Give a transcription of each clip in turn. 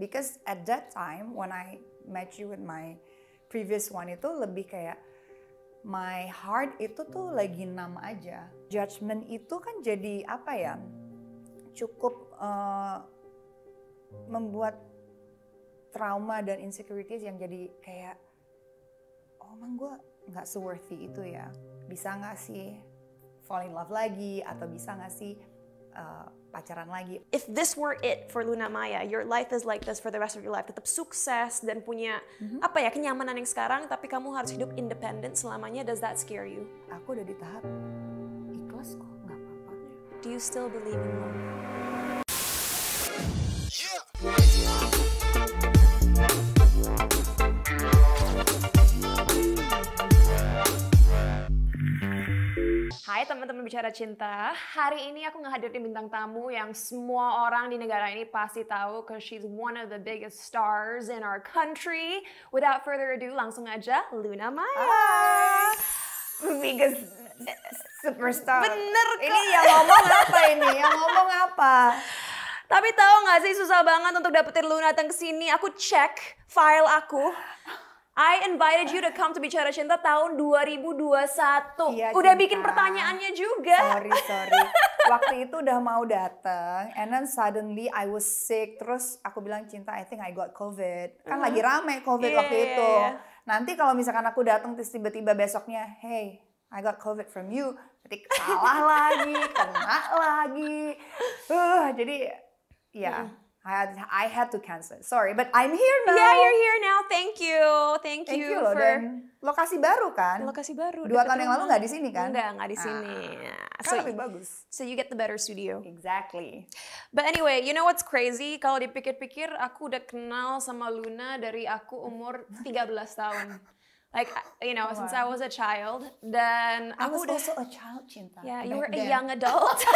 Because at that time when I met you with my previous one itu lebih kayak my heart itu tuh lagi nam aja. Judgment itu kan jadi apa ya? Cukup uh, membuat trauma dan insecurities yang jadi kayak oh emang gue nggak seworthy itu ya bisa nggak sih fall in love lagi atau bisa nggak sih uh, pacaran lagi. If this were it for Luna Maya, your life is like this for the rest of your life. Tetap sukses dan punya mm-hmm. apa ya kenyamanan yang sekarang, tapi kamu harus hidup independen selamanya. Does that scare you? Aku udah di tahap ikhlas kok, nggak apa-apa. Do you still believe in love? Hai teman-teman bicara cinta, hari ini aku ngehadirin bintang tamu yang semua orang di negara ini pasti tahu because she's one of the biggest stars in our country. Without further ado, langsung aja Luna Maya. Hi. Ah. Biggest superstar. Bener kok. Ini yang ngomong apa ini? Yang ngomong apa? Tapi tahu nggak sih susah banget untuk dapetin Luna datang ke sini. Aku cek file aku. I invited you to come to Bicara Cinta tahun 2021. Iya, udah cinta. bikin pertanyaannya juga. Sorry, sorry. Waktu itu udah mau datang, and then suddenly I was sick. Terus aku bilang cinta, I think I got COVID. Kan uh lagi rame COVID yeah, waktu iya, itu. Iya. Nanti kalau misalkan aku datang tiba-tiba besoknya, hey, I got COVID from you. Berarti kalah lagi, kena lagi. Uh, jadi ya. Yeah. Mm-hmm. I had, I had to cancel. Sorry, but I'm here now. Yeah, you're here now. Thank you, thank, thank you, you for lokasi baru kan. Lokasi baru. Dua tahun yang lalu nggak di sini kan? Enggak, nggak di ah, sini. Ah, so, kan lebih bagus. So you get the better studio. Exactly. But anyway, you know what's crazy? Kalau dipikir-pikir, aku udah kenal sama Luna dari aku umur 13 tahun. like you know, wow. Oh, since I was a child, then I was udah, also a child, Cinta. Yeah, you were then. a young adult.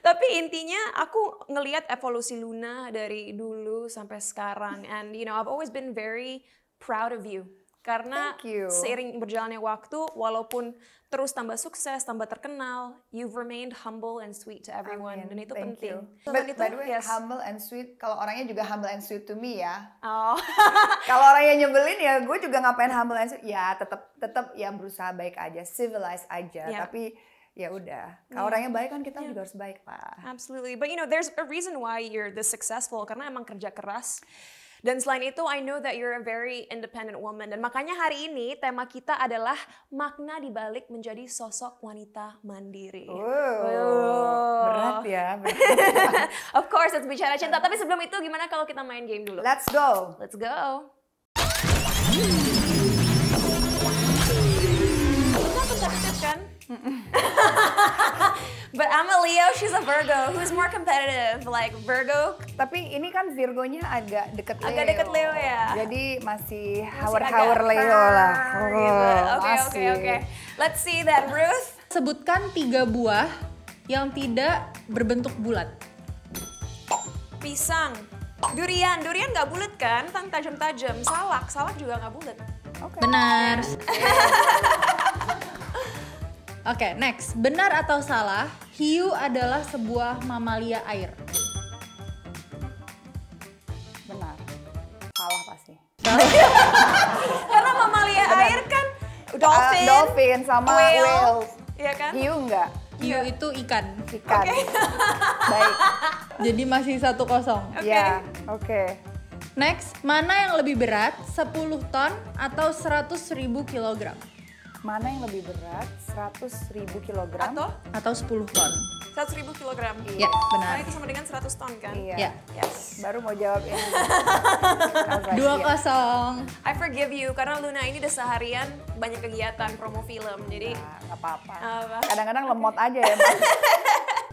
Tapi intinya aku ngelihat evolusi Luna dari dulu sampai sekarang and you know I've always been very proud of you karena seiring berjalannya waktu walaupun terus tambah sukses tambah terkenal you've remained humble and sweet to everyone Amin. dan itu Thank penting you. But, itu, by the yes. humble and sweet kalau orangnya juga humble and sweet to me ya oh. kalau orangnya nyebelin ya gue juga ngapain humble and sweet ya tetap tetap ya berusaha baik aja civilized aja yeah. tapi ya udah. Kalau yeah. orangnya baik kan kita yeah. juga harus baik lah. Absolutely. But you know, there's a reason why you're this successful karena emang kerja keras. Dan selain itu, I know that you're a very independent woman. Dan makanya hari ini tema kita adalah makna dibalik menjadi sosok wanita mandiri. Oh, berat ya. Berat. of course, it's bicara cinta. Tapi sebelum itu, gimana kalau kita main game dulu? Let's go. Let's go. Kita kan? But I'm a Leo, she's a Virgo. Who's more competitive? Like Virgo? Tapi ini kan Virgonya agak deket Leo. Agak deket Leo ya. Jadi masih hawar-hawar Leo lah. Oke oke oke. Let's see that Ruth. Sebutkan tiga buah yang tidak berbentuk bulat. Pisang. Durian, durian nggak bulat kan? Tang tajam-tajam. Salak, salak juga nggak bulat. Okay. Benar. Oke, okay, next. Benar atau salah, hiu adalah sebuah mamalia air? Benar. Salah pasti. Karena mamalia Benar. air kan uh, dolphin, uh, dolphin sama whale. whale. Iya kan? Hiu enggak? Hiu yeah. itu ikan. Ikan. Okay. Baik. Jadi masih satu kosong. Iya, oke. Okay. oke. Okay. Next, mana yang lebih berat, 10 ton atau 100 ribu kilogram? mana yang lebih berat 100.000 kg atau atau 10 ton. ribu kilogram Iya, benar. nah, itu sama dengan 100 ton kan? Iya. Yeah. Yes. Baru mau jawab ini. Dua kosong. I forgive you karena Luna ini udah seharian banyak kegiatan promo film. Jadi nah, nggak apa-apa. Kadang-kadang lemot aja ya.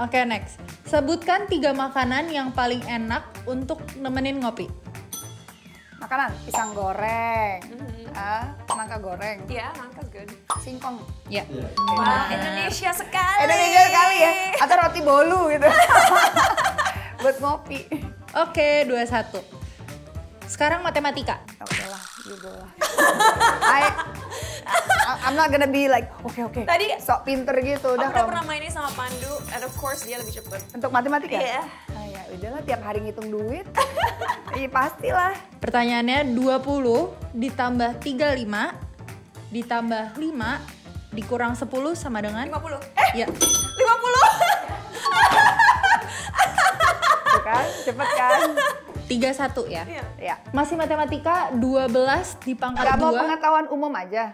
Oke, okay, next. Sebutkan tiga makanan yang paling enak untuk nemenin ngopi. Makanan, pisang goreng, mm-hmm. uh, ah, nangka goreng. ya yeah, nangka good. Singkong. ya, Yeah. Iya. Wow, Indonesia sekali. Eh, Indonesia sekali ya. Atau roti bolu gitu. Buat ngopi. Oke, okay, satu, Sekarang matematika. Oke gitu lah. I, I'm not gonna be like, oke okay, oke, okay, Tadi, sok pinter gitu. Udah, aku udah pernah gitu. mainin sama Pandu, and of course dia lebih cepet. Untuk matematika? Ya? Iya. Yeah. Oh ah, ya udahlah, tiap hari ngitung duit. Iya pastilah. Pertanyaannya 20 ditambah 35 ditambah 5 dikurang 10 sama dengan? 50. Eh? Ya. Eh, 50! Tuh kan, cepet kan? tiga satu ya? Iya. iya. Masih matematika 12 di pangkat dua. pengetahuan umum aja?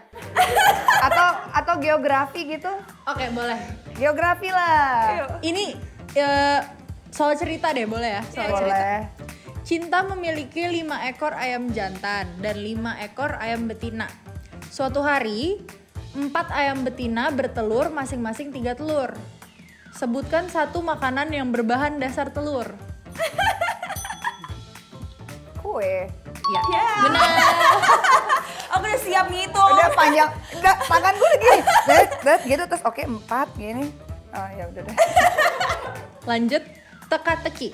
atau atau geografi gitu? Oke, okay, boleh. Geografi lah. Ayo. Iya. Ini uh, soal cerita deh, boleh ya? Soal iya. boleh. cerita. Cinta memiliki lima ekor ayam jantan dan lima ekor ayam betina. Suatu hari, empat ayam betina bertelur masing-masing tiga telur. Sebutkan satu makanan yang berbahan dasar telur. gue. Iya. Yeah. Benar. Aku udah siap ngitung. Udah panjang. Enggak, tangan gue lagi. Bet, bet gitu terus oke okay, empat gini. Oh ya udah deh. Lanjut teka-teki.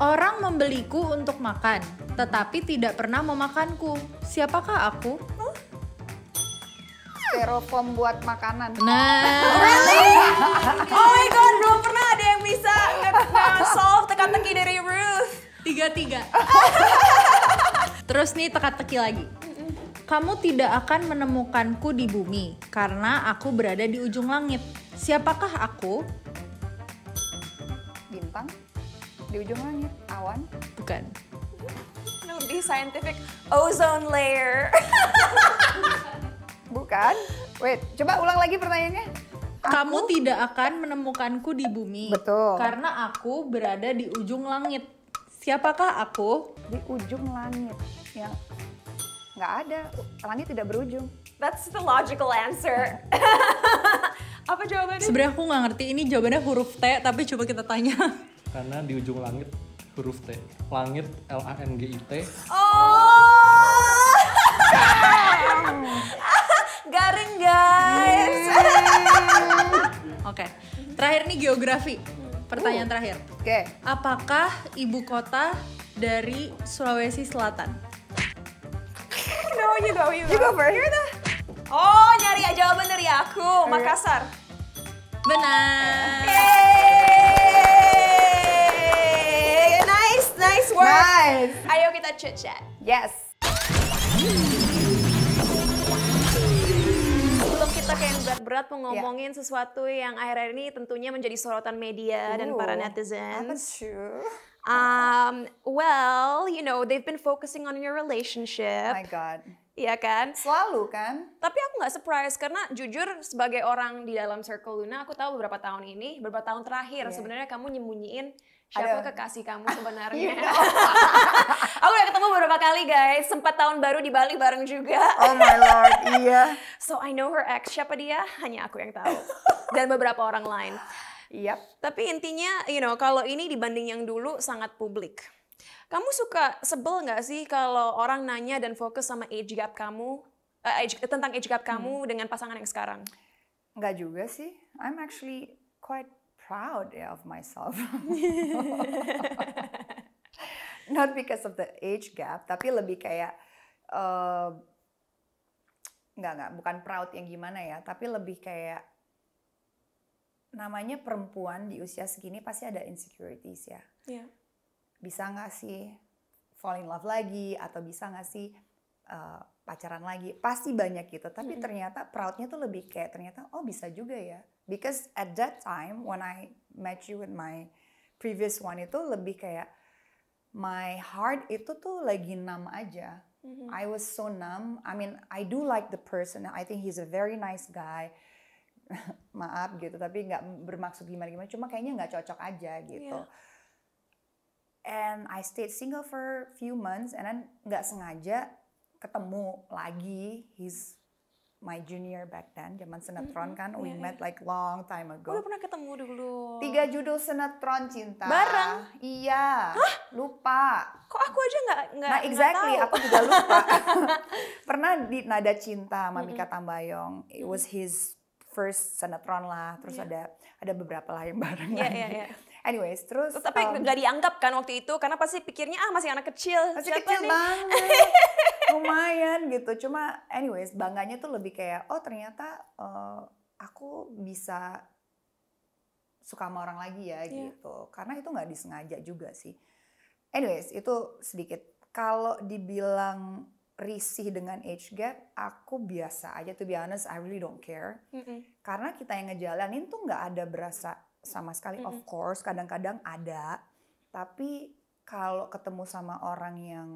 Orang membeliku untuk makan, tetapi tidak pernah memakanku. Siapakah aku? Huh? Styrofoam buat makanan. Nah. really? Oh my god, belum pernah ada yang bisa nge-solve eh, teka-teki dari Ruth tiga tiga terus nih teka-teki lagi kamu tidak akan menemukanku di bumi karena aku berada di ujung langit siapakah aku bintang di ujung langit awan bukan lebih scientific ozone layer bukan wait coba ulang lagi pertanyaannya kamu tidak akan menemukanku di bumi. Betul. Karena aku berada di ujung langit. Siapakah aku? Di ujung langit yang nggak ada, langit tidak berujung. That's the logical answer. Apa jawabannya? Sebenarnya aku nggak ngerti ini jawabannya huruf T, tapi coba kita tanya. Karena di ujung langit huruf T. Langit L A N G I T. Oh. Garing guys. Oke. Okay. Terakhir nih geografi pertanyaan uh. terakhir. Oke. Okay. Apakah ibu kota dari Sulawesi Selatan? no, you go, you go. You go first. You're the... Oh, nyari jawaban dari aku. Makassar. Benar. Yay! Nice, nice work. Nice. Ayo kita chit chat. Yes. berat mau yeah. sesuatu yang akhir-akhir ini tentunya menjadi sorotan media Ooh, dan para netizen. Um, well, you know, they've been focusing on your relationship. my God. Iya kan? Selalu kan? Tapi aku nggak surprise karena jujur sebagai orang di dalam circle Luna, aku tahu beberapa tahun ini, beberapa tahun terakhir yeah. sebenarnya kamu nyembunyiin siapa kekasih kamu sebenarnya? Iya. aku udah ketemu beberapa kali guys, sempat tahun baru di Bali bareng juga. Oh my lord, iya. So I know her ex, siapa dia? Hanya aku yang tahu. Dan beberapa orang lain. Yap. Tapi intinya, you know, kalau ini dibanding yang dulu sangat publik. Kamu suka sebel nggak sih kalau orang nanya dan fokus sama age gap kamu, uh, age, tentang age gap kamu hmm. dengan pasangan yang sekarang? Nggak juga sih. I'm actually quite proud of myself. Not because of the age gap, tapi lebih kayak uh, nggak nggak bukan proud yang gimana ya, tapi lebih kayak namanya perempuan di usia segini pasti ada insecurities ya. Yeah. Bisa nggak sih fall in love lagi atau bisa nggak sih uh, pacaran lagi pasti banyak gitu tapi hmm. ternyata proudnya tuh lebih kayak ternyata oh bisa juga ya because at that time when I met you with my previous one itu lebih kayak my heart itu tuh lagi numb aja mm-hmm. I was so numb I mean I do like the person I think he's a very nice guy maaf gitu tapi nggak bermaksud gimana gimana cuma kayaknya nggak cocok aja gitu yeah and I stayed single for few months and then nggak sengaja ketemu lagi. He's my junior back then, zaman sinetron mm -hmm. kan, we yeah, iya. met like long time ago. Udah pernah ketemu dulu. Tiga judul sinetron cinta. Bareng? Iya. Hah? Lupa. Kok aku aja nggak nggak Nah exactly, aku juga lupa. pernah di Nada Cinta sama Mika mm -hmm. Tambayong, it was his first sinetron lah. Terus yeah. ada ada beberapa lah yang bareng Yeah, yeah, yeah. Anyways, terus tapi um, dianggap kan waktu itu karena pasti pikirnya ah masih anak kecil. Masih kecil nih? banget. lumayan gitu cuma anyways bangganya tuh lebih kayak oh ternyata uh, aku bisa suka sama orang lagi ya yeah. gitu karena itu nggak disengaja juga sih anyways itu sedikit kalau dibilang risih dengan age gap aku biasa aja tuh be honest I really don't care mm -mm. karena kita yang ngejalanin tuh nggak ada berasa sama sekali mm -mm. of course kadang-kadang ada tapi kalau ketemu sama orang yang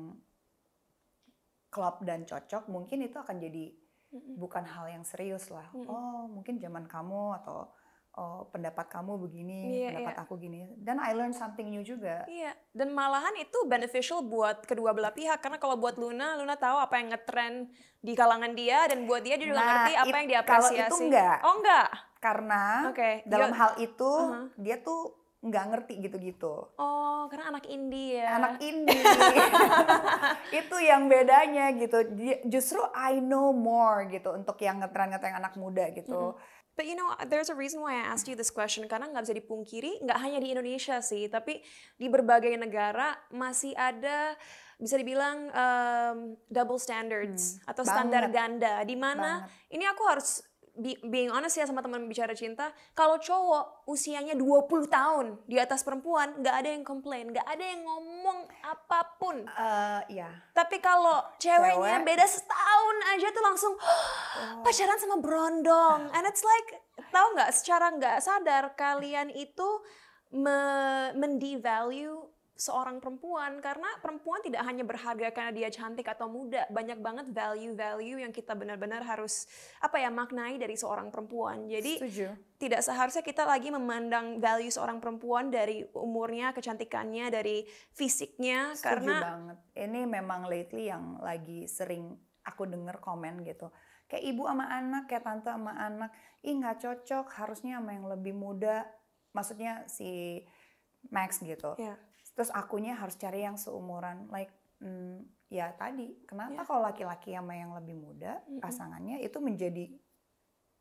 klop dan cocok mungkin itu akan jadi bukan hal yang serius lah mm-hmm. oh mungkin zaman kamu atau oh, pendapat kamu begini, yeah, pendapat yeah. aku gini. Dan I learn something new juga. Iya. Yeah. Dan malahan itu beneficial buat kedua belah pihak karena kalau buat Luna, Luna tahu apa yang ngetren di kalangan dia dan buat dia dia juga nah, ngerti apa it, yang diapresiasi. Kalau itu enggak. Oh enggak. Karena okay. dalam dia, hal itu uh-huh. dia tuh nggak ngerti gitu-gitu. Oh, karena anak indie ya. Anak indie. itu yang bedanya gitu. Justru I know more gitu untuk yang ngetren-ngetren anak muda gitu. Mm -hmm. But you know, there's a reason why I asked you this question karena nggak bisa dipungkiri, nggak hanya di Indonesia sih, tapi di berbagai negara masih ada bisa dibilang um, double standards hmm, atau banget. standar ganda di mana ini aku harus being honest ya sama teman bicara cinta, kalau cowok usianya 20 tahun di atas perempuan, nggak ada yang komplain, nggak ada yang ngomong apapun. Uh, ya. Tapi kalau ceweknya Cewek. beda setahun aja tuh langsung oh. oh. pacaran sama brondong. And it's like, tahu nggak secara nggak sadar kalian itu me mendevalue seorang perempuan karena perempuan tidak hanya berharga karena dia cantik atau muda banyak banget value-value yang kita benar-benar harus apa ya maknai dari seorang perempuan jadi Setuju. tidak seharusnya kita lagi memandang value seorang perempuan dari umurnya kecantikannya dari fisiknya Setuju karena banget ini memang lately yang lagi sering aku dengar komen gitu kayak ibu sama anak kayak tante sama anak ih nggak cocok harusnya sama yang lebih muda maksudnya si Max gitu yeah terus akunya harus cari yang seumuran like hmm, ya tadi kenapa yeah. kalau laki-laki sama yang lebih muda mm hmm pasangannya itu menjadi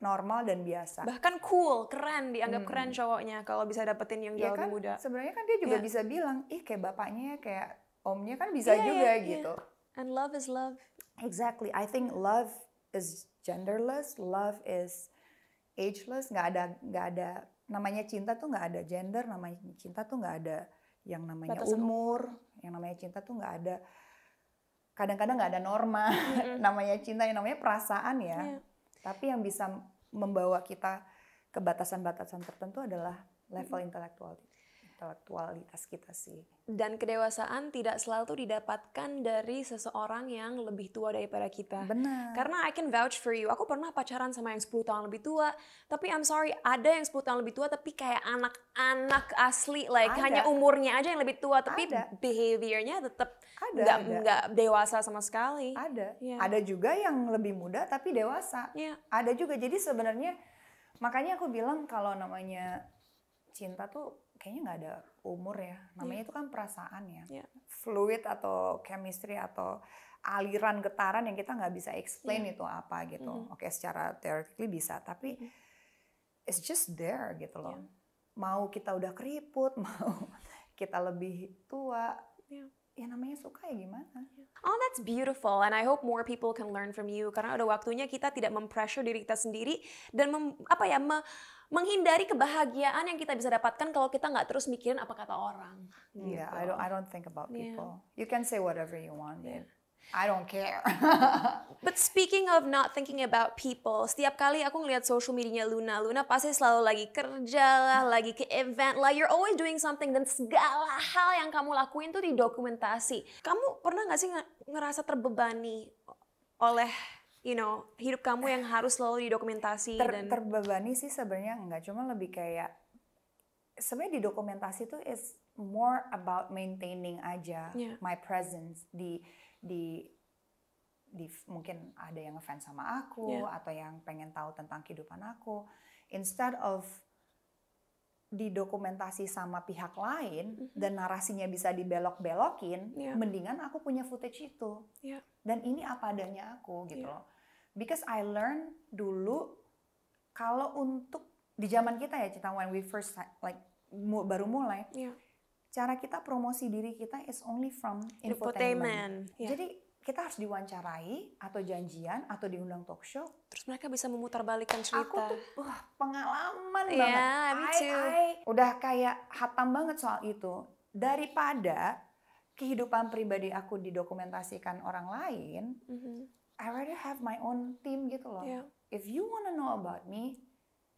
normal dan biasa bahkan cool keren dianggap hmm. keren cowoknya kalau bisa dapetin yang iya jauh ya kan? lebih muda sebenarnya kan dia juga yeah. bisa bilang ih kayak bapaknya kayak omnya kan bisa yeah, iya, juga yeah, gitu yeah. and love is love exactly I think love is genderless love is ageless nggak ada nggak ada namanya cinta tuh nggak ada gender namanya cinta tuh nggak ada yang namanya Batasan umur, umur, yang namanya cinta tuh nggak ada. Kadang-kadang nggak ada norma, mm-hmm. namanya cinta, yang namanya perasaan ya. Yeah. Tapi yang bisa membawa kita ke batasan-batasan tertentu adalah level mm-hmm. intelektual intelektualitas kita sih. Dan kedewasaan tidak selalu didapatkan dari seseorang yang lebih tua daripada kita. Benar. Karena I can vouch for you. Aku pernah pacaran sama yang 10 tahun lebih tua, tapi I'm sorry, ada yang 10 tahun lebih tua tapi kayak anak-anak asli like ada. hanya umurnya aja yang lebih tua, tapi behaviornya tetap nggak nggak dewasa sama sekali. Ada. Yeah. Ada juga yang lebih muda tapi dewasa. Yeah. Ada juga. Jadi sebenarnya makanya aku bilang kalau namanya cinta tuh kayaknya nggak ada umur ya. Namanya yeah. itu kan perasaan ya. Yeah. Fluid atau chemistry atau aliran getaran yang kita nggak bisa explain yeah. itu apa gitu. Mm -hmm. Oke, secara teoretically bisa, tapi mm it's just there gitu loh. Yeah. Mau kita udah keriput, mau kita lebih tua. Yeah. Ya namanya suka ya gimana? Iya. Oh, that's beautiful. And I hope more people can learn from you. Karena udah waktunya kita tidak mempressure diri kita sendiri dan mem, apa ya, me, menghindari kebahagiaan yang kita bisa dapatkan kalau kita nggak terus mikirin apa kata orang. Gitu. Yeah, I gitu. don't I don't think about people. Yeah. You can say whatever you want. Yeah. I don't care. But speaking of not thinking about people, setiap kali aku ngeliat social medianya Luna, Luna pasti selalu lagi kerja lah, hmm. lagi ke event lah. You're always doing something dan segala hal yang kamu lakuin tuh didokumentasi. Kamu pernah nggak sih ngerasa terbebani oleh you know hidup kamu yang harus selalu didokumentasi Ter, dan terbebani sih sebenarnya nggak cuma lebih kayak sebenarnya didokumentasi dokumentasi itu is more about maintaining aja yeah. my presence di di di mungkin ada yang ngefans sama aku yeah. atau yang pengen tahu tentang kehidupan aku instead of didokumentasi sama pihak lain mm-hmm. dan narasinya bisa dibelok-belokin, yeah. mendingan aku punya footage itu. Yeah. Dan ini apa adanya aku gitu yeah. Because I learn dulu kalau untuk di zaman kita ya kita when we first like baru mulai yeah. cara kita promosi diri kita is only from infotainment. Yeah. Jadi kita harus diwawancarai atau janjian atau diundang talk show. Terus mereka bisa memutarbalikkan cerita. Aku tuh uh, pengalaman yeah, banget. Me too. I, I, udah kayak hatam banget soal itu. Daripada kehidupan pribadi aku didokumentasikan orang lain, mm -hmm I rather have my own team gitu loh. Yeah. If you wanna know about me,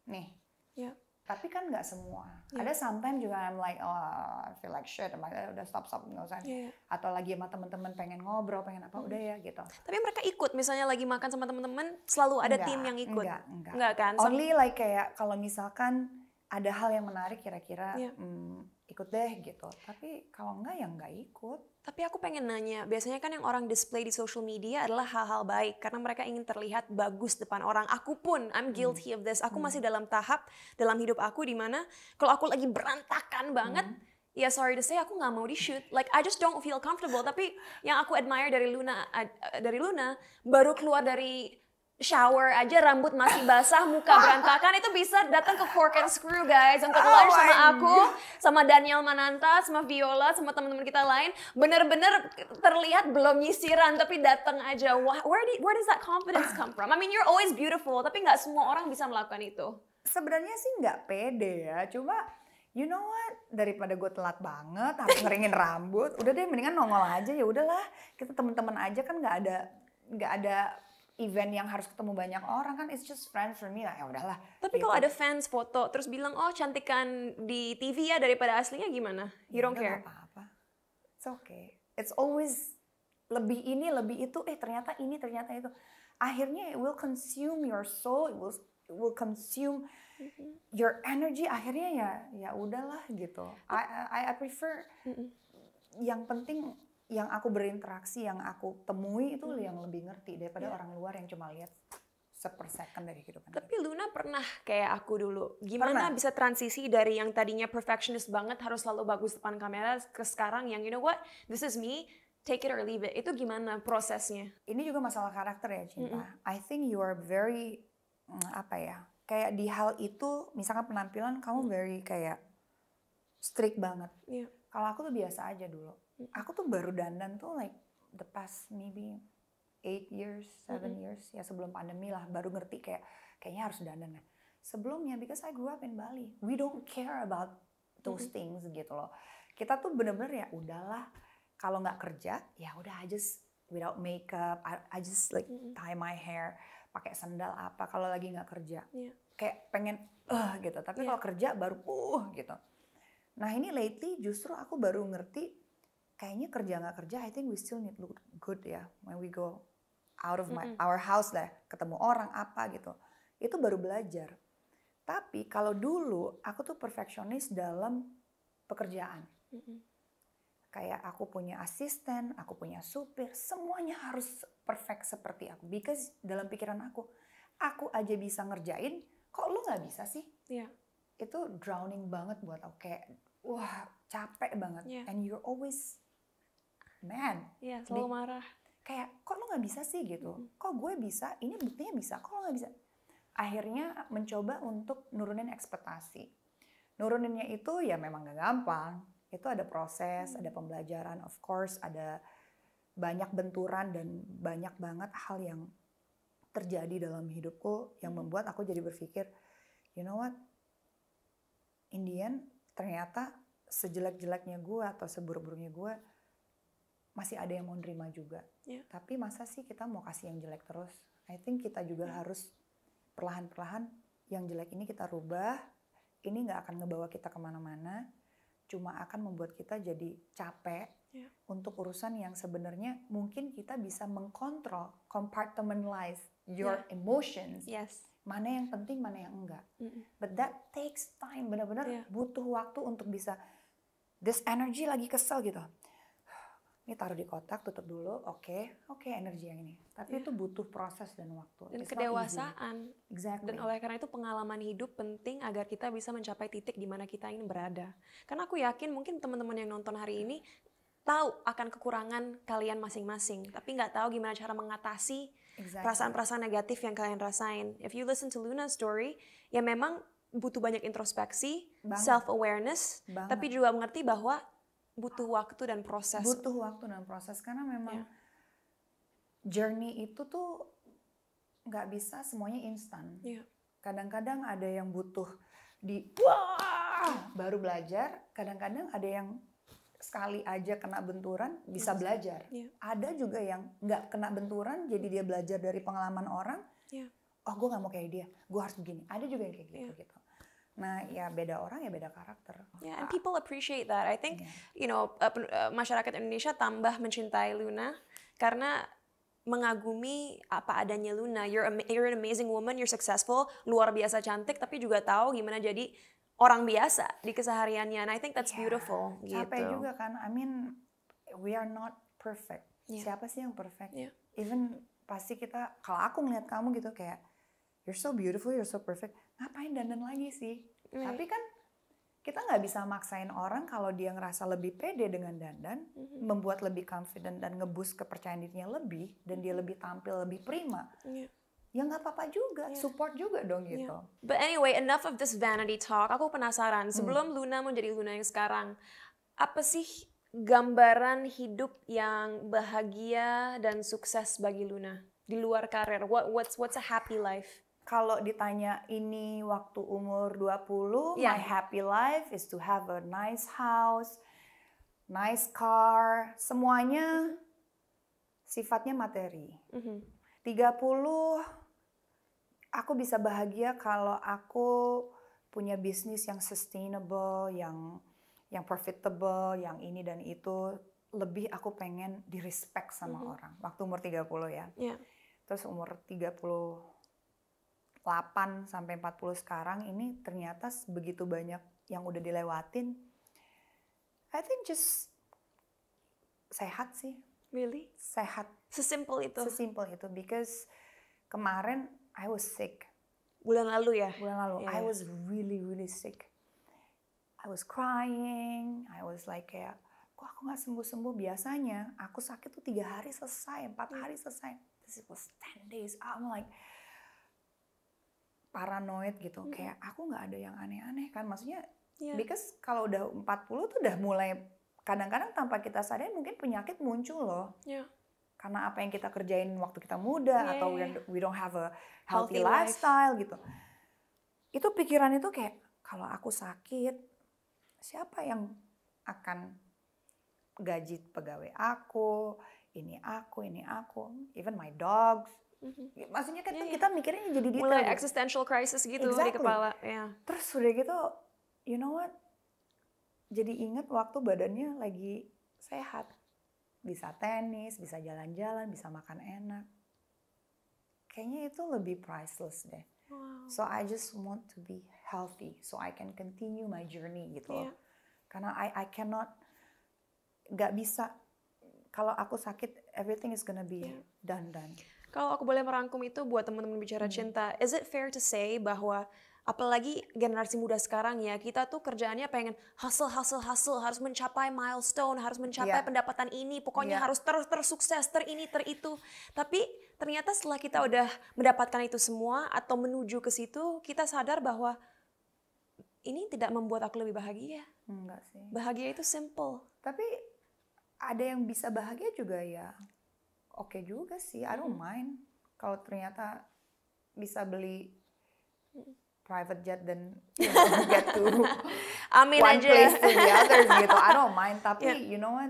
nih. Yeah. Tapi kan nggak semua. Yeah. Ada sometimes juga I'm like, oh, I feel like shit, makanya eh, udah stop stop nggak usah. Yeah. Atau lagi sama temen-temen pengen ngobrol, pengen apa, mm. udah ya gitu. Tapi mereka ikut, misalnya lagi makan sama temen-temen, selalu ada enggak, tim yang ikut. Enggak, enggak. Enggak kan? Only like kayak kalau misalkan ada hal yang menarik kira-kira. Yeah. Hmm, ikut deh gitu. Tapi kalau enggak ya enggak ikut. Tapi aku pengen nanya, biasanya kan yang orang display di social media adalah hal-hal baik karena mereka ingin terlihat bagus depan orang. Aku pun I'm hmm. guilty hmm. of this. Aku hmm. masih dalam tahap dalam hidup aku di mana kalau aku lagi berantakan banget hmm ya sorry to say aku nggak mau di shoot like I just don't feel comfortable tapi yang aku admire dari Luna dari Luna baru keluar dari shower aja rambut masih basah, muka berantakan itu bisa datang ke Fork and Screw guys untuk lunch oh, sama aku, sama Daniel Mananta, sama Viola, sama teman-teman kita lain. Bener-bener terlihat belum nyisiran tapi datang aja. Wah, where do, where does that confidence come from? I mean you're always beautiful, tapi nggak semua orang bisa melakukan itu. Sebenarnya sih nggak pede ya, cuma you know what daripada gue telat banget harus ngeringin rambut udah deh mendingan nongol aja ya udahlah kita teman-teman aja kan nggak ada nggak ada event yang harus ketemu banyak orang kan it's just friends for me lah ya udahlah. Tapi kalau gitu. ada fans foto terus bilang oh cantikan di TV ya daripada aslinya gimana? You don't ya care. Apa-apa. It's okay. It's always lebih ini lebih itu eh ternyata ini ternyata itu. Akhirnya it will consume your soul, it will it will consume your energy. Akhirnya ya ya udahlah gitu. I I, I prefer yang penting yang aku berinteraksi, yang aku temui itu hmm. yang lebih ngerti daripada yeah. orang luar yang cuma lihat seper second dari kehidupan. Tapi kita. Luna pernah kayak aku dulu, gimana pernah. bisa transisi dari yang tadinya perfectionist banget harus selalu bagus depan kamera ke sekarang yang you know what, this is me, take it or leave it. Itu gimana prosesnya? Ini juga masalah karakter ya, Cinta. Mm -hmm. I think you are very mm, apa ya? Kayak di hal itu misalkan penampilan kamu mm. very kayak strict banget. Yeah. Kalau aku tuh biasa aja dulu aku tuh baru dandan tuh like the past maybe eight years, seven mm -hmm. years ya sebelum pandemi lah baru ngerti kayak kayaknya harus dandan ya. Sebelumnya because I grew up in Bali, we don't care about those mm -hmm. things gitu loh. Kita tuh bener-bener ya udahlah kalau nggak kerja ya udah I just without makeup, I, just like mm -hmm. tie my hair, pakai sandal apa kalau lagi nggak kerja. Yeah. Kayak pengen uh gitu, tapi yeah. kalau kerja baru uh gitu. Nah, ini lately justru aku baru ngerti kayaknya kerja nggak kerja I think we still need look good ya yeah, when we go out of my, mm -hmm. our house lah ketemu orang apa gitu itu baru belajar tapi kalau dulu aku tuh perfeksionis dalam pekerjaan mm -hmm. kayak aku punya asisten aku punya supir semuanya harus perfect seperti aku because dalam pikiran aku aku aja bisa ngerjain kok lu nggak bisa sih yeah. itu drowning banget buat aku kayak wah capek banget yeah. and you're always man iya selalu marah kayak kok lo nggak bisa sih gitu mm. kok gue bisa ini buktinya bisa kok lo nggak bisa akhirnya mencoba untuk nurunin ekspektasi nuruninnya itu ya memang gak gampang itu ada proses hmm. ada pembelajaran of course ada banyak benturan dan banyak banget hal yang terjadi dalam hidupku yang membuat aku jadi berpikir you know what Indian ternyata sejelek-jeleknya gue atau seburuk-buruknya gue masih ada yang mau nerima juga. Yeah. Tapi masa sih kita mau kasih yang jelek terus? I think kita juga yeah. harus perlahan-perlahan yang jelek ini kita rubah. Ini nggak akan ngebawa kita kemana-mana, cuma akan membuat kita jadi capek yeah. untuk urusan yang sebenarnya mungkin kita bisa mengkontrol, compartmentalize your yeah. emotions. Yes. Mana yang penting, mana yang enggak. Mm -mm. But that takes time, benar-benar yeah. butuh waktu untuk bisa this energy lagi kesel gitu ini taruh di kotak, tutup dulu, oke, okay, oke okay, energi yang ini. Tapi yeah. itu butuh proses dan waktu. Dan It's kedewasaan. Exactly. Dan oleh karena itu pengalaman hidup penting agar kita bisa mencapai titik di mana kita ingin berada. Karena aku yakin mungkin teman-teman yang nonton hari ini tahu akan kekurangan kalian masing-masing, tapi nggak tahu gimana cara mengatasi perasaan-perasaan exactly. negatif yang kalian rasain. If you listen to Luna's story, ya memang butuh banyak introspeksi, self awareness, tapi juga mengerti bahwa butuh waktu dan proses. Butuh waktu dan proses karena memang yeah. journey itu tuh nggak bisa semuanya instan. kadang ya. Kadang-kadang ada yang butuh di wah baru belajar. Kadang-kadang ada yang sekali aja kena benturan bisa yes. belajar. Yeah. Ada juga yang nggak kena benturan jadi dia belajar dari pengalaman orang. Yeah. Oh gue nggak mau kayak dia, gue harus begini. Ada juga yang kayak gitu yeah. gitu. Nah, ya beda orang ya beda karakter. Yeah, and people appreciate that. I think, yeah. you know, eh, masyarakat Indonesia tambah mencintai Luna karena mengagumi apa adanya Luna. You're you're an amazing woman, you're successful, luar biasa cantik, tapi juga tahu gimana jadi orang biasa di kesehariannya. And I think that's yeah, beautiful. Capek gitu. juga kan. I mean, we are not perfect. Yeah. Siapa sih yang perfect? Yeah. Even pasti kita, kalau aku ngeliat kamu gitu kayak you're so beautiful, you're so perfect, ngapain dandan lagi sih? Mm. Tapi kan kita nggak bisa maksain orang kalau dia ngerasa lebih pede dengan dandan, mm-hmm. membuat lebih confident dan ngebus kepercayaan dirinya lebih, dan dia mhm. lebih tampil lebih prima. Yeah. Ya nggak apa-apa juga, yeah. support juga dong iya. gitu. Yeah. But anyway, enough of this vanity talk. Aku penasaran, hmm. sebelum hmm. Luna menjadi Luna yang sekarang, apa sih gambaran hidup yang bahagia dan sukses bagi Luna di luar karir? What, what's what's a happy life? kalau ditanya ini waktu umur 20, yeah. Iya. my happy life is to have a nice house, nice car, semuanya sifatnya materi. Mm-hmm. 30 aku bisa bahagia kalau aku punya bisnis yang sustainable, yang yang profitable, yang ini dan itu. Lebih aku pengen di respect sama mm-hmm. orang. Waktu umur 30 ya. Yeah. Terus umur 30 8 sampai 40 sekarang ini ternyata begitu banyak yang udah dilewatin. I think just sehat sih. Really? Sehat. Sesimpel itu. Sesimpel itu because kemarin I was sick. Bulan lalu ya? Bulan lalu. Yeah. I iya. was really really sick. I was crying. I was like kayak kok aku nggak sembuh sembuh biasanya. Aku sakit tuh tiga hari selesai, empat iya. hari selesai. This was 10 days. I'm like paranoid gitu hmm. kayak aku nggak ada yang aneh-aneh kan maksudnya yeah. because kalau udah 40 tuh udah mulai kadang-kadang tanpa kita sadar mungkin penyakit muncul loh yeah. karena apa yang kita kerjain waktu kita muda yeah, atau yeah. Iya, iya. we don't have a healthy, healthy lifestyle gitu itu pikiran itu kayak kalau aku sakit siapa yang akan gaji pegawai aku ini aku ini aku even my dogs Mm-hmm. Maksudnya kan yeah, kita mikirnya jadi detail. Mulai existential crisis gitu exactly. di kepala. Yeah. Terus udah gitu, you know what? Jadi inget waktu badannya lagi sehat. Bisa tenis, bisa jalan-jalan, bisa makan enak. Kayaknya itu lebih priceless deh. Wow. So I just want to be healthy so I can continue my journey gitu loh. Yeah. Karena I I cannot gak bisa kalau aku sakit everything is gonna be yeah. done done. Kalau aku boleh merangkum itu buat teman-teman bicara hmm. cinta, is it fair to say bahwa apalagi generasi muda sekarang ya, kita tuh kerjaannya pengen hustle, hustle, hustle, harus mencapai milestone, harus mencapai yeah. pendapatan ini, pokoknya yeah. harus terus tersukses, ter ini, ter itu. Tapi ternyata setelah kita udah mendapatkan itu semua atau menuju ke situ, kita sadar bahwa ini tidak membuat aku lebih bahagia. Enggak sih. Bahagia itu simple. Tapi ada yang bisa bahagia juga ya oke okay juga sih I don't hmm. mind kalau ternyata bisa beli private jet dan you know, get to mean one aja. place to the other gitu I don't mind tapi yeah. you know what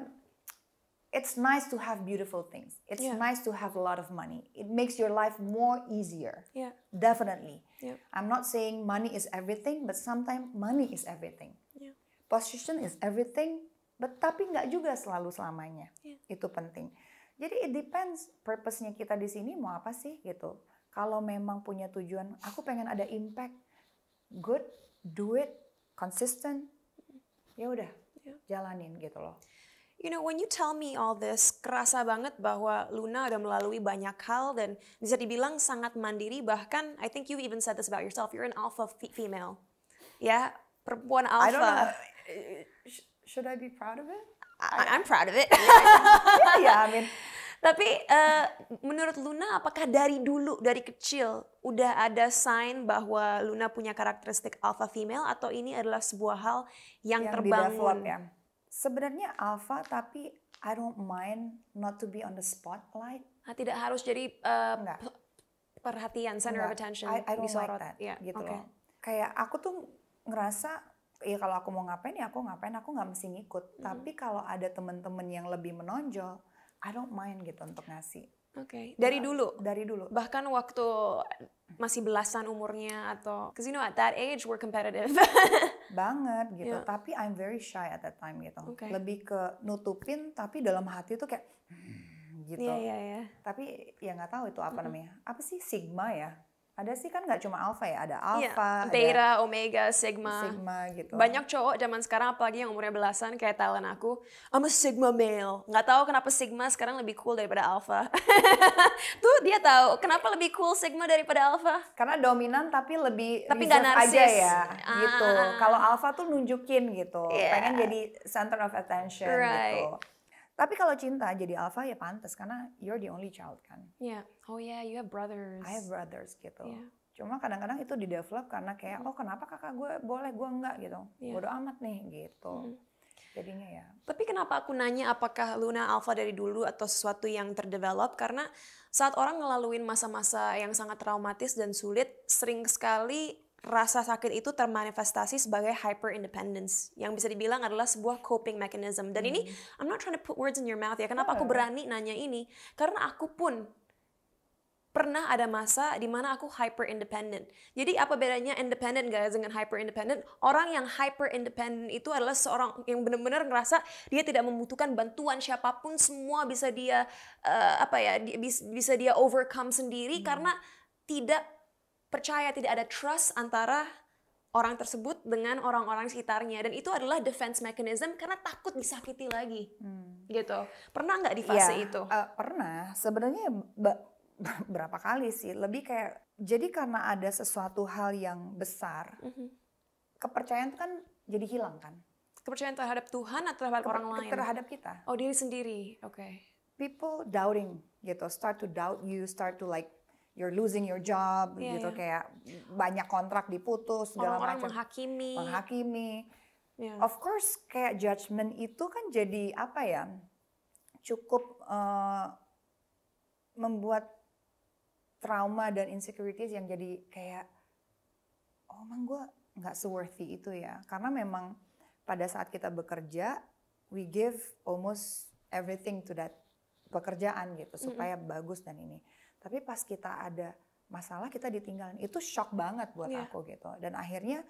it's nice to have beautiful things. It's yeah. nice to have a lot of money. It makes your life more easier. Yeah. Definitely. Yeah. I'm not saying money is everything, but sometimes money is everything. Yeah. Position is everything, but tapi nggak juga selalu selamanya. Yeah. Itu penting. Jadi it depends purpose-nya kita di sini mau apa sih gitu. Kalau memang punya tujuan, aku pengen ada impact, good, do it, consistent, ya udah yeah. jalanin gitu loh. You know, when you tell me all this, kerasa banget bahwa Luna udah melalui banyak hal dan bisa dibilang sangat mandiri. Bahkan, I think you even said this about yourself. You're an alpha female, ya yeah, perempuan alpha. I don't know. Should I be proud of it? I, I'm proud of it. Iya, yeah, yeah, I mean. Tapi uh, menurut Luna, apakah dari dulu, dari kecil, udah ada sign bahwa Luna punya karakteristik alpha female atau ini adalah sebuah hal yang, yang terbangun? Ya. Sebenarnya alpha, tapi I don't mind not to be on the spotlight. Nah, tidak harus jadi uh, perhatian, center Enggak. of attention. I, I don't like that, yeah. gitu okay. Kayak aku tuh ngerasa ya kalau aku mau ngapain ya aku ngapain aku nggak mesti ngikut mm. tapi kalau ada temen-temen yang lebih menonjol I don't mind gitu untuk ngasih oke okay. Iya, dari dulu dari dulu bahkan waktu masih belasan umurnya atau because you know at that age we're competitive banget gitu yeah. tapi I'm very shy at that time gitu okay. lebih ke nutupin tapi dalam hati tuh kayak hmm, gitu yeah, yeah, yeah. tapi ya nggak tahu itu apa mm -hmm. namanya apa sih sigma ya ada sih kan nggak cuma alpha ya, ada iya, alpha, yeah, beta, ada omega, sigma. Sigma gitu. Banyak cowok zaman sekarang apalagi yang umurnya belasan kayak talen aku, I'm a sigma male. Nggak tahu kenapa sigma sekarang lebih cool daripada alpha. Tuh dia tahu kenapa lebih cool sigma daripada alpha? Karena dominan tapi lebih tapi nggak narsis aja ya, ah. gitu. Kalau alpha tuh nunjukin gitu, yeah. pengen iya. jadi center of attention gitu. right. gitu. Tapi kalau cinta jadi alpha ya pantas karena you're the only child kan. Iya. Yeah. Oh yeah, you have brothers. I have brothers gitu. Yeah. Cuma kadang-kadang itu di develop karena kayak hmm. oh kenapa kakak gue boleh gue enggak gitu. Yeah. Bodoh amat nih gitu. Mm. Jadinya ya. Tapi kenapa aku nanya apakah Luna alpha dari dulu atau sesuatu yang terdevelop karena saat orang ngelaluin masa-masa yang sangat traumatis dan sulit sering sekali rasa sakit itu termanifestasi sebagai hyper independence yang bisa dibilang adalah sebuah coping mechanism. Dan hmm. ini I'm not trying to put words in your mouth ya. Kenapa aku berani nanya ini? Karena aku pun pernah ada masa di mana aku hyper independent. Jadi apa bedanya independent guys dengan hyper independent? Orang yang hyper independent itu adalah seorang yang benar-benar ngerasa dia tidak membutuhkan bantuan siapapun, semua bisa dia uh, apa ya, bisa dia overcome sendiri hmm. karena tidak percaya, tidak ada trust antara orang tersebut dengan orang-orang sekitarnya dan itu adalah defense mechanism karena takut disakiti lagi hmm. gitu pernah nggak di fase ya, itu uh, pernah sebenarnya berapa kali sih lebih kayak jadi karena ada sesuatu hal yang besar mm -hmm. kepercayaan itu kan jadi hilang kan kepercayaan terhadap Tuhan atau terhadap Keper orang lain terhadap kita oh diri sendiri oke okay. people doubting gitu start to doubt you start to like you're losing your job yeah, gitu yeah. kayak banyak kontrak diputus segala Orang-orang macam menghakimi menghakimi yeah. of course kayak judgement itu kan jadi apa ya cukup uh, membuat trauma dan insecurities yang jadi kayak oh emang gue nggak seworthy itu ya karena memang pada saat kita bekerja we give almost everything to that pekerjaan gitu mm -hmm. supaya bagus dan ini tapi pas kita ada masalah kita ditinggalin itu shock banget buat yeah. aku gitu dan akhirnya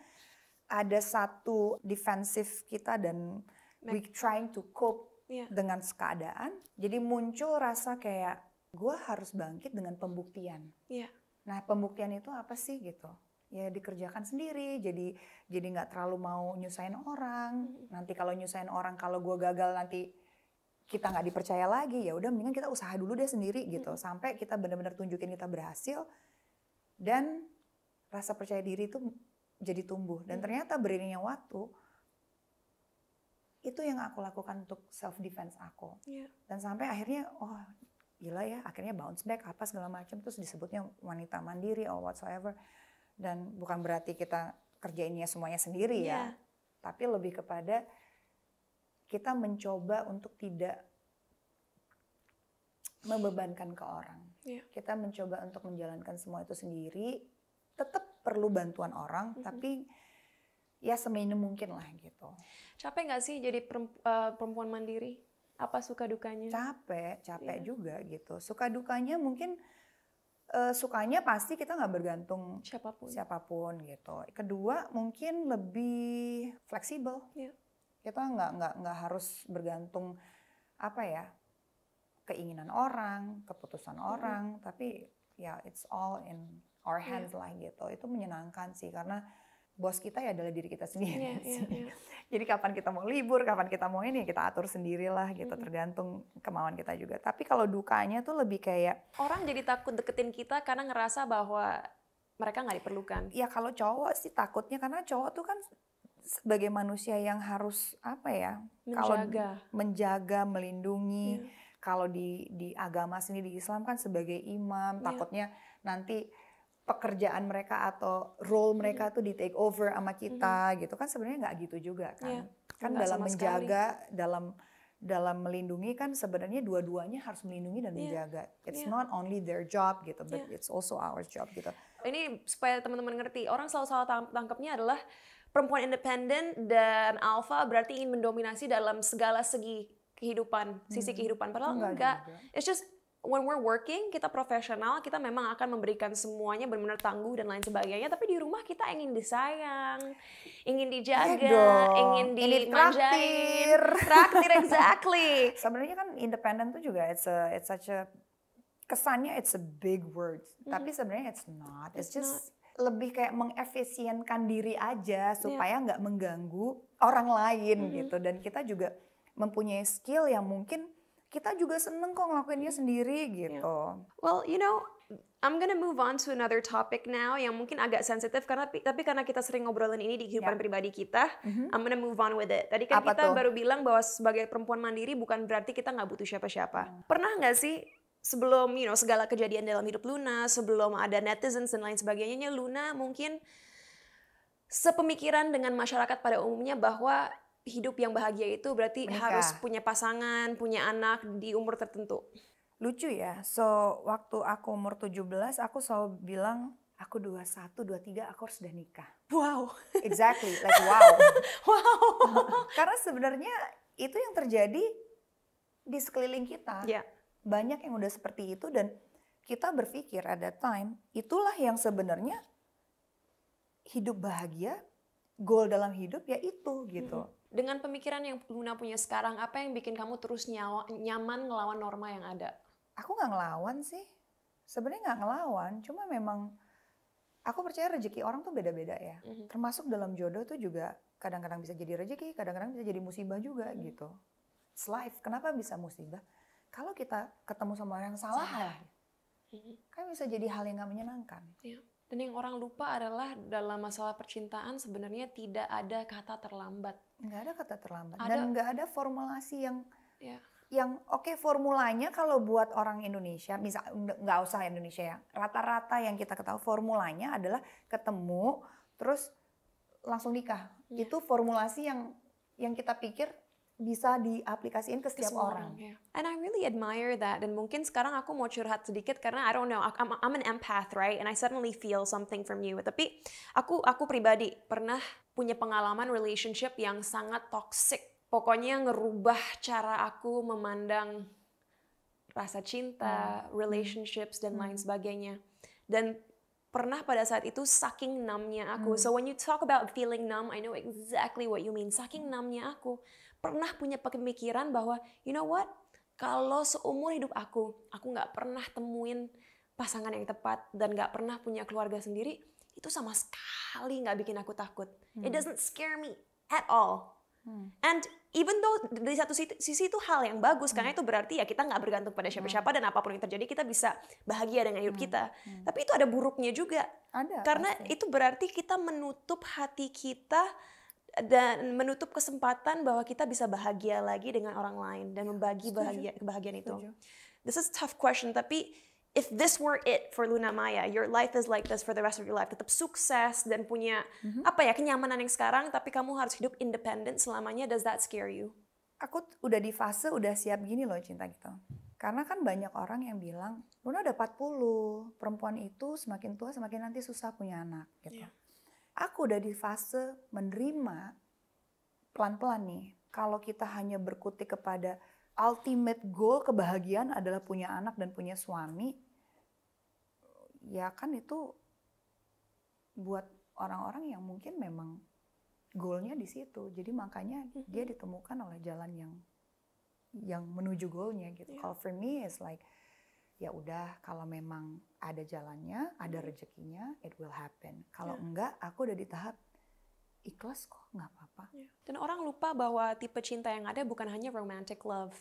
ada satu defensif kita dan we trying to cope yeah. dengan keadaan jadi muncul rasa kayak gue harus bangkit dengan pembuktian yeah. nah pembuktian itu apa sih gitu ya dikerjakan sendiri jadi jadi nggak terlalu mau nyusahin orang mm -hmm. nanti kalau nyusahin orang kalau gue gagal nanti kita nggak dipercaya lagi ya udah mendingan kita usaha dulu deh sendiri gitu hmm. sampai kita benar-benar tunjukin kita berhasil dan rasa percaya diri itu jadi tumbuh dan hmm. ternyata beriringnya waktu itu yang aku lakukan untuk self defense aku yeah. dan sampai akhirnya oh gila ya akhirnya bounce back apa segala macam terus disebutnya wanita mandiri or whatsoever dan bukan berarti kita kerjainnya semuanya sendiri yeah. ya iya. tapi lebih kepada kita mencoba untuk tidak membebankan ke orang. Yeah. Kita mencoba untuk menjalankan semua itu sendiri, tetap perlu bantuan orang, mm -hmm. tapi ya seminim mungkin lah gitu. Capek nggak sih jadi eh, perempuan mandiri? Apa suka dukanya? Capek, capek yeah. juga gitu. Suka dukanya mungkin uh, sukanya pasti kita nggak bergantung siapapun, siapapun gitu. Kedua mungkin lebih fleksibel. Yeah kita nggak nggak nggak harus bergantung apa ya keinginan orang keputusan mm-hmm. orang tapi ya it's all in our iya. hands yeah. lah gitu itu menyenangkan sih karena bos kita ya adalah diri kita iya, sendiri yeah, yeah, yeah. jadi kapan kita mau libur kapan kita mau ini ya kita atur sendirilah gitu mm-hmm. tergantung kemauan kita juga tapi kalau dukanya tuh lebih kayak orang jadi takut deketin kita karena ngerasa bahwa mereka nggak diperlukan. Iya kalau cowok sih takutnya karena cowok tuh kan sebagai manusia yang harus apa ya menjaga. kalau menjaga melindungi yeah. kalau di di agama sendiri di Islam kan sebagai imam yeah. takutnya nanti pekerjaan mereka atau role mereka mm. tuh di take over sama kita mm gitu kan sebenarnya nggak gitu juga iya, kan yeah. kan Enggak kan dalam menjaga sekali. dalam dalam melindungi kan sebenarnya dua-duanya harus melindungi dan yeah. menjaga. It's yeah. not only their job gitu, but yeah. it's also our job gitu. Ini supaya teman-teman ngerti, orang selalu salah tangkapnya adalah perempuan independen dan alpha berarti ingin mendominasi dalam segala segi kehidupan, sisi hmm. kehidupan. Padahal enggak. enggak. It's just when we're working, kita profesional, kita memang akan memberikan semuanya benar-benar tangguh dan lain sebagainya. Tapi di rumah kita ingin disayang, ingin dijaga, Edo. Iya ingin dimanjain. Traktir. Traktir, exactly. Sebenarnya kan independen tuh juga it's a, it's such a kesannya it's a big word, mm -hmm. tapi sebenarnya it's not. It's, it's just not lebih kayak mengefisienkan diri aja supaya iya. nggak yeah. mengganggu orang lain mm -hmm. gitu dan kita juga mempunyai skill yang mungkin kita juga seneng kok ngelakuinnya sendiri iya. gitu. Yeah. Well, you know, I'm gonna move on to another topic now yang mungkin agak sensitif karena tapi karena kita sering ngobrolin ini di kehidupan yeah. pribadi kita, mm-hmm. I'm gonna move on with it. Tadi kan Apa kita tuh? baru bilang bahwa sebagai perempuan mandiri bukan berarti kita nggak butuh siapa-siapa. Mm. Pernah nggak sih sebelum you know segala kejadian dalam hidup Luna, sebelum ada netizen dan lain sebagainya, Luna mungkin sepemikiran dengan masyarakat pada umumnya bahwa hidup yang bahagia itu berarti Menikah. harus punya pasangan, punya anak di umur tertentu. Lucu ya. So, waktu aku umur 17, aku selalu bilang aku 21, 23 aku harus sudah nikah. Wow. Exactly, like wow. wow. Karena sebenarnya itu yang terjadi di sekeliling kita. Yeah banyak yang udah seperti itu dan kita berpikir ada time itulah yang sebenarnya hidup bahagia goal dalam hidup ya itu gitu. Hmm. Dengan pemikiran yang Luna punya sekarang, apa yang bikin kamu terus nyawa, nyaman ngelawan norma yang ada? Aku nggak ngelawan sih. Sebenarnya nggak ngelawan, cuma memang aku percaya rezeki orang tuh beda-beda ya. hmm Termasuk dalam jodoh tuh juga kadang-kadang bisa jadi rezeki, kadang-kadang bisa jadi musibah juga hmm gitu. It's life. Kenapa bisa musibah? kalau kita ketemu sama orang yang salah, salah. Hmm. Hmm. kan bisa jadi hal yang nggak menyenangkan. Ya. Dan yang orang lupa adalah dalam masalah percintaan sebenarnya tidak ada kata terlambat. Nggak ada kata terlambat. Ada, Dan nggak ada formulasi yang ya. yang oke okay, formulanya kalau buat orang Indonesia, misal nggak usah Indonesia ya, rata-rata yang kita ketahui formulanya adalah ketemu terus langsung nikah. Ya. Itu formulasi yang yang kita pikir bisa diaplikasikan ke setiap orang. orang. Yeah. And I really admire that. Dan mungkin sekarang aku mau curhat sedikit karena I don't know, I'm, I'm an empath, right? And I suddenly feel something from you. Tapi aku aku pribadi pernah punya pengalaman relationship yang sangat toxic. Pokoknya ngerubah cara aku memandang rasa cinta, hmm. hmm. relationships dan hmm. lain sebagainya. Dan pernah pada saat itu saking numbnya aku. Hmm. So when you talk about feeling numb, I know exactly what you mean. Saking numbnya aku pernah punya pemikiran bahwa you know what kalau seumur hidup aku aku nggak pernah temuin pasangan yang tepat dan nggak pernah punya keluarga sendiri itu sama sekali nggak bikin aku takut hmm. it doesn't scare me at all hmm. and even though dari satu sisi itu hal yang bagus hmm. karena itu berarti ya kita nggak bergantung pada hmm. siapa-siapa dan apapun yang terjadi kita bisa bahagia dengan hidup hmm. kita hmm. tapi itu ada buruknya juga ada karena pasti. itu berarti kita menutup hati kita dan menutup kesempatan bahwa kita bisa bahagia lagi dengan orang lain dan ya, membagi bahagia kebahagiaan itu. This is a tough question, tapi if this were it for Luna Maya, your life is like this for the rest of your life. Tetap sukses dan punya mm-hmm. apa ya kenyamanan yang sekarang, tapi kamu harus hidup independen selamanya. Does that scare you? Aku udah di fase udah siap gini loh cinta gitu. Karena kan banyak orang yang bilang, Luna udah 40, perempuan itu semakin tua semakin nanti susah punya anak gitu. Yeah aku udah di fase menerima pelan-pelan nih. Kalau kita hanya berkutik kepada ultimate goal kebahagiaan adalah punya anak dan punya suami, ya kan itu buat orang-orang yang mungkin memang goalnya di situ. Jadi makanya dia ditemukan oleh jalan yang yang menuju goalnya gitu. Yeah. Kalau for me is like ya udah kalau memang ada jalannya, ada hmm. rezekinya, it will happen. Kalau yeah. enggak, aku udah di tahap ikhlas kok, nggak apa-apa. Dan orang lupa bahwa tipe cinta yang ada bukan hanya romantic love.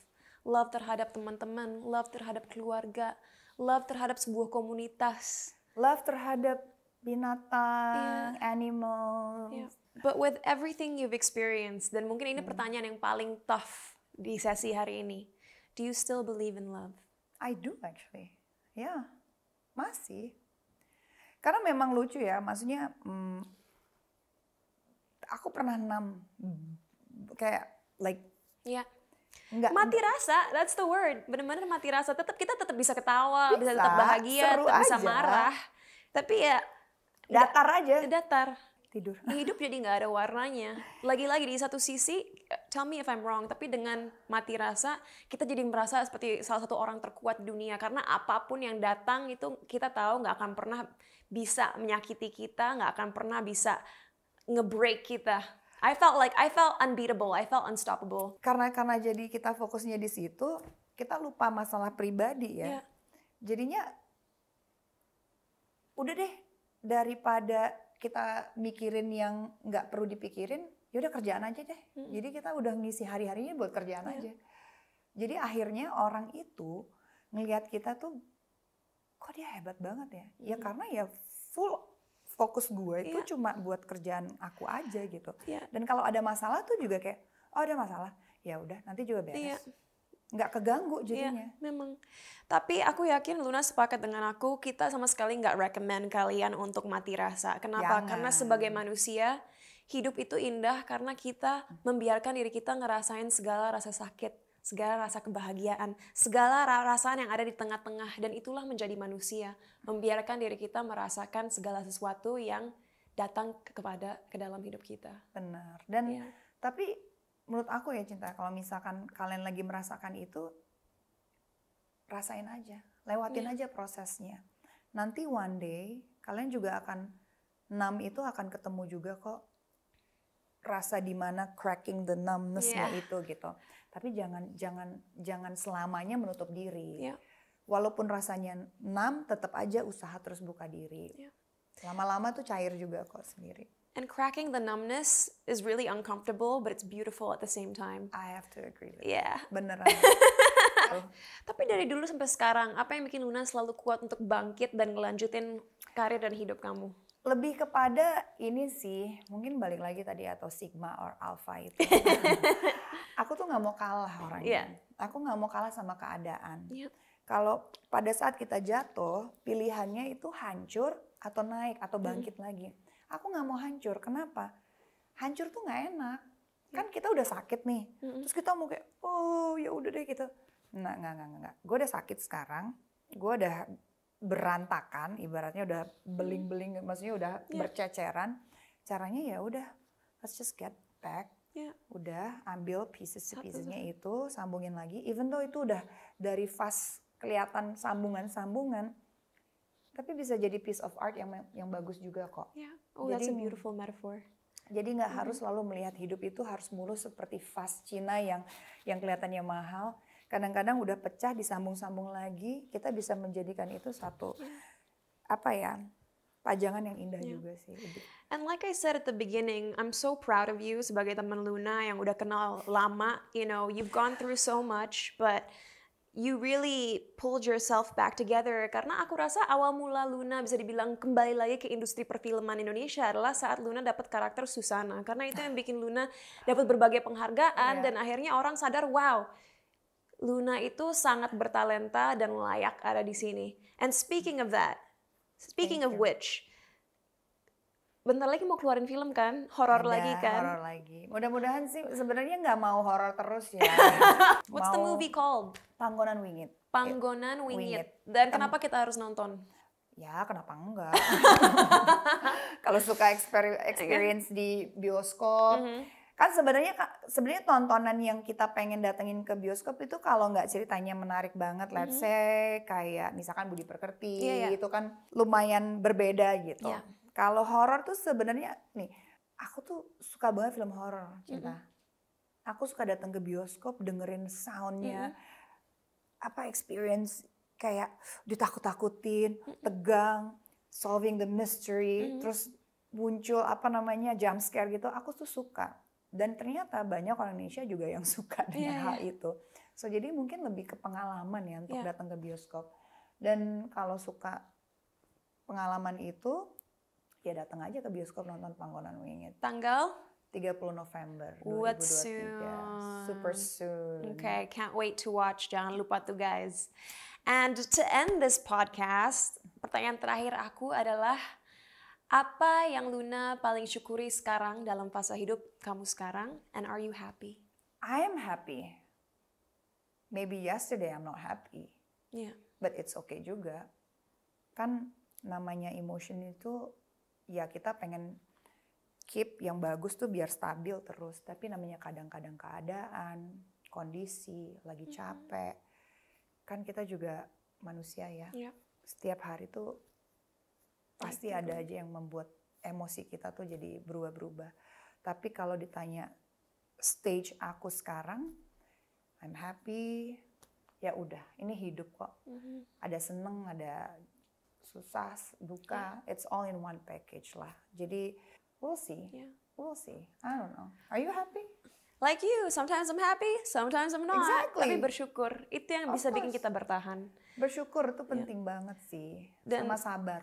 Love terhadap teman-teman, love terhadap keluarga, love terhadap sebuah komunitas. Love terhadap binatang, yeah. animal. Yeah. But with everything you've experienced, dan mungkin ini hmm. pertanyaan yang paling tough di sesi hari ini. Do you still believe in love? I do actually. Yeah. Masih. Karena memang lucu ya, maksudnya hmm, aku pernah enam kayak like Iya. Enggak, mati rasa, that's the word. Bener-bener mati rasa. Tetap kita tetap bisa ketawa, bisa, bisa tetap bahagia, tetap bisa marah. Tapi ya datar aja. Datar tidur. Di hidup jadi nggak ada warnanya. Lagi-lagi di satu sisi, tell me if I'm wrong, tapi dengan mati rasa, kita jadi merasa seperti salah satu orang terkuat di dunia. Karena apapun yang datang itu kita tahu nggak akan pernah bisa menyakiti kita, nggak akan pernah bisa ngebreak kita. I felt like I felt unbeatable, I felt unstoppable. Karena karena jadi kita fokusnya di situ, kita lupa masalah pribadi ya. Yeah. Jadinya udah deh daripada kita mikirin yang nggak perlu dipikirin, ya udah kerjaan aja deh. Hmm. Jadi kita udah ngisi hari-harinya buat kerjaan yeah. aja. Jadi akhirnya orang itu ngelihat kita tuh kok dia hebat banget ya. Hmm. Ya karena ya full fokus gue itu yeah. cuma buat kerjaan aku aja gitu. Yeah. Dan kalau ada masalah tuh juga kayak oh ada masalah, ya udah nanti juga beres. Yeah nggak keganggu iya, jadinya. Iya, memang. Tapi aku yakin Luna sepakat dengan aku, kita sama sekali nggak recommend kalian untuk mati rasa. Kenapa? Jangan. Karena sebagai manusia, hidup itu indah karena kita membiarkan diri kita ngerasain segala rasa sakit, segala rasa kebahagiaan, segala rasaan yang ada di tengah-tengah dan itulah menjadi manusia, membiarkan diri kita merasakan segala sesuatu yang datang kepada ke dalam hidup kita. Benar. Dan ya. tapi menurut aku ya cinta kalau misalkan kalian lagi merasakan itu rasain aja lewatin yeah. aja prosesnya nanti one day kalian juga akan numb itu akan ketemu juga kok rasa di mana cracking the numbnessnya yeah. itu gitu tapi jangan jangan jangan selamanya menutup diri yeah. walaupun rasanya numb tetap aja usaha terus buka diri yeah. lama-lama tuh cair juga kok sendiri And cracking the numbness is really uncomfortable, but it's beautiful at the same time. I have to agree with yeah. you. Beneran. Oh. Tapi dari dulu sampai sekarang, apa yang bikin Luna selalu kuat untuk bangkit dan ngelanjutin karir dan hidup kamu? Lebih kepada ini sih, mungkin balik lagi tadi ya, atau sigma or alpha itu. aku tuh nggak mau kalah orangnya. Yeah. Aku nggak mau kalah sama keadaan. Yeah. Kalau pada saat kita jatuh, pilihannya itu hancur atau naik atau bangkit hmm. lagi aku nggak mau hancur kenapa hancur tuh nggak enak iya. kan kita udah sakit nih terus kita mau kayak oh ya udah deh gitu nah nggak nggak nggak gue udah sakit sekarang gue udah berantakan ibaratnya udah beling-beling mm. maksudnya udah yeah. berceceran caranya ya udah let's just get back yeah. udah ambil pieces piecesnya itu sambungin lagi even though itu udah dari fast kelihatan sambungan-sambungan tapi bisa jadi piece of art yang yang bagus juga kok yeah. Oh, Jadi, that's a beautiful metaphor. Jadi nggak hmm. harus selalu melihat hidup itu harus mulus seperti vas Cina yang yang kelihatannya mahal. Kadang-kadang udah pecah disambung-sambung lagi, kita bisa menjadikan itu satu apa ya? pajangan yang indah yeah. juga sih. And like I said at the beginning, I'm so proud of you sebagai teman Luna yang udah kenal lama, you know, you've gone through so much, but you really pulled yourself back together karena aku rasa awal mula Luna bisa dibilang kembali lagi ke industri perfilman Indonesia adalah saat Luna dapat karakter Susana karena itu yang bikin Luna dapat berbagai penghargaan yeah. dan akhirnya orang sadar wow Luna itu sangat bertalenta dan layak ada di sini. And speaking of that, speaking of which, bentar lagi mau keluarin film kan, horor iya, lagi kan. Horor lagi. Mudah-mudahan sih sebenarnya nggak mau horor terus ya. What's the movie called? Panggonan Wingit. Panggonan Wingit. Dan kenapa kita harus nonton? Ya, kenapa enggak? Kalau suka iya kan? experience di bioskop, mm -hmm kan sebenarnya sebenarnya tontonan yang kita pengen datengin ke bioskop itu kalau nggak ceritanya menarik banget, let's mm -hmm. say kayak misalkan Budi Perkerti yeah, yeah. itu kan lumayan berbeda gitu. Yeah. Kalau horor tuh sebenarnya nih, aku tuh suka banget film horor, cinta. Mm -hmm. Aku suka datang ke bioskop dengerin soundnya, mm -hmm. apa experience kayak ditakut-takutin, mm -hmm. tegang, solving the mystery, mm -hmm. terus muncul apa namanya jump scare gitu. Aku tuh suka. Dan ternyata banyak orang Indonesia juga yang suka dengan yeah, hal iya. itu. So jadi mungkin lebih ke pengalaman ya untuk yeah. datang ke bioskop. Dan kalau suka pengalaman itu ya datang aja ke bioskop nonton Panggonan Wingit. Tanggal? 30 November 2023. soon. Super soon. Okay, can't wait to watch. Jangan lupa tuh guys. And to end this podcast, pertanyaan terakhir aku adalah apa yang Luna paling syukuri sekarang dalam fase hidup kamu sekarang? And are you happy? I am happy. Maybe yesterday I'm not happy. Yeah. But it's okay juga. Kan namanya emotion itu ya kita pengen keep yang bagus tuh biar stabil terus. Tapi namanya kadang-kadang keadaan, kondisi, lagi capek. Mm -hmm. Kan kita juga manusia ya. Yeah. Setiap hari tuh pasti gitu. ada aja yang membuat emosi kita tuh jadi berubah-berubah. Tapi kalau ditanya stage aku sekarang, I'm happy, ya udah, ini hidup kok. Mm -hmm. Ada seneng, ada susah, duka, yeah. it's all in one package lah. Jadi we'll see. Yeah. We'll see. I don't know. Are you happy? Like you, sometimes I'm happy, sometimes I'm not. Exactly. Tapi bersyukur, itu yang of bisa course. bikin kita bertahan. Bersyukur itu iya. penting yeah. banget sih. Dan, Sama sabar.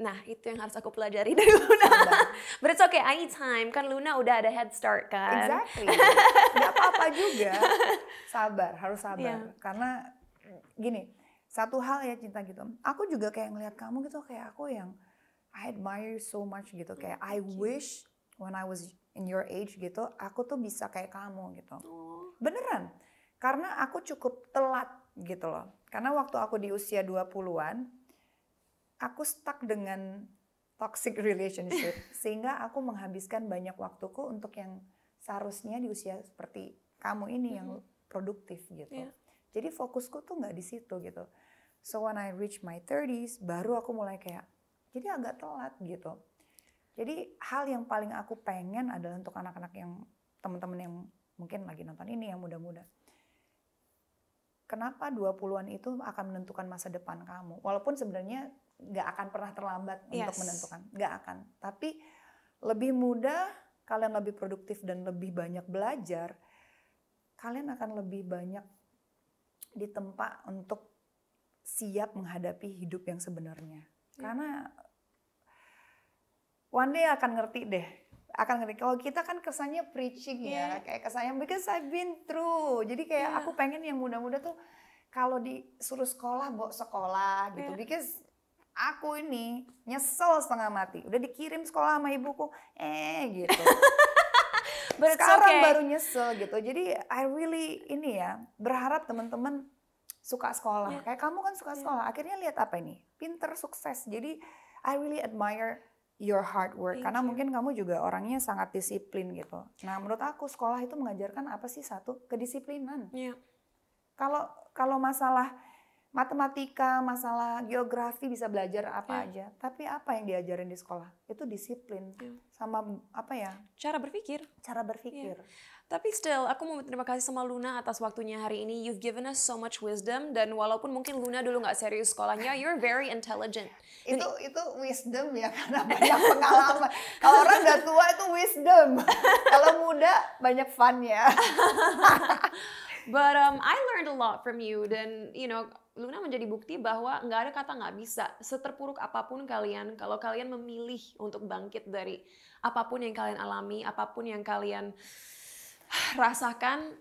Nah, itu yang harus aku pelajari dari Luna. But it's okay, I need time. Kan Luna udah ada head start kan. Exactly. Gak apa-apa juga. Sabar, harus sabar. Yeah. Karena gini, satu hal ya cinta gitu aku juga kayak ngelihat kamu gitu kayak aku yang I admire you so much gitu iya, kayak I wish when I was in your age gitu aku tuh bisa kayak kamu gitu oh. beneran karena aku cukup telat gitu loh karena waktu aku di usia 20-an aku stuck dengan toxic relationship sehingga aku menghabiskan banyak waktuku untuk yang seharusnya di usia seperti kamu ini yang produktif gitu. Iya. Jadi fokusku tuh nggak di situ gitu. So when I reach my 30s, baru aku mulai kayak, jadi agak telat gitu. Jadi hal yang paling aku pengen adalah untuk anak-anak yang teman-teman yang mungkin lagi nonton ini yang muda-muda. Kenapa 20-an itu akan menentukan masa depan kamu? Walaupun sebenarnya nggak akan pernah terlambat yes. untuk menentukan, nggak akan. Tapi lebih mudah, kalian lebih produktif dan lebih banyak belajar, kalian akan lebih banyak ditempa untuk siap menghadapi hidup yang sebenarnya. Iya. Karena one day akan ngerti deh akan ngerti kalau kita kan kesannya preaching yeah. ya iya. kayak kesannya because I've been through jadi kayak yeah. aku pengen yang muda-muda tuh kalau disuruh sekolah bawa sekolah gitu yeah. because aku ini nyesel setengah mati udah dikirim sekolah sama ibuku eh gitu sekarang okay. baru nyesel gitu jadi I really ini ya berharap teman-teman suka sekolah. Yeah. Kayak kamu kan suka yeah. sekolah. Akhirnya lihat apa ini? Pinter, sukses. Jadi I really admire your hard work Thank karena you. mungkin kamu juga orangnya sangat disiplin gitu. Nah, menurut aku sekolah itu mengajarkan apa sih satu kedisiplinan. Yeah. Kalau kalau masalah matematika, masalah geografi bisa belajar apa yeah. aja. Tapi apa yang diajarin di sekolah? Itu disiplin yeah. sama apa ya? Cara berpikir. Cara berpikir. Yeah. Tapi still, aku mau terima kasih sama Luna atas waktunya hari ini. You've given us so much wisdom dan walaupun mungkin Luna dulu nggak serius sekolahnya, you're very intelligent. Itu itu wisdom ya karena banyak pengalaman. Kalau orang udah tua itu wisdom. Kalau muda banyak fun ya. But um, I learned a lot from you dan you know Luna menjadi bukti bahwa nggak ada kata nggak bisa. Seterpuruk apapun kalian, kalau kalian memilih untuk bangkit dari apapun yang kalian alami, apapun yang kalian rasakan,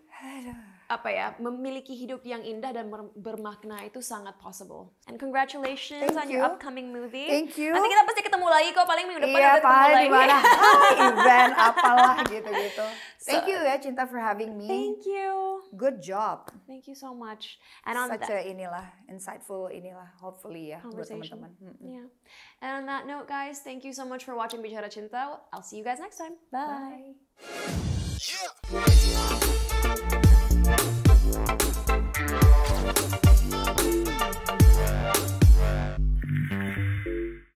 apa ya memiliki hidup yang indah dan bermakna itu sangat possible. And congratulations Thank on you. your upcoming movie. Thank you. Nanti kita pasti ketemu lagi kok paling minggu depan yeah, iya, kita ketemu lagi. Iya, event apalah gitu-gitu. Thank so, you ya Cinta for having me. Thank you. Good job. Thank you so much. And on Such that, a inilah insightful inilah hopefully ya buat teman-teman. Yeah. And on that note guys, thank you so much for watching Bicara Cinta. I'll see you guys next time. Bye. Bye. Yeah.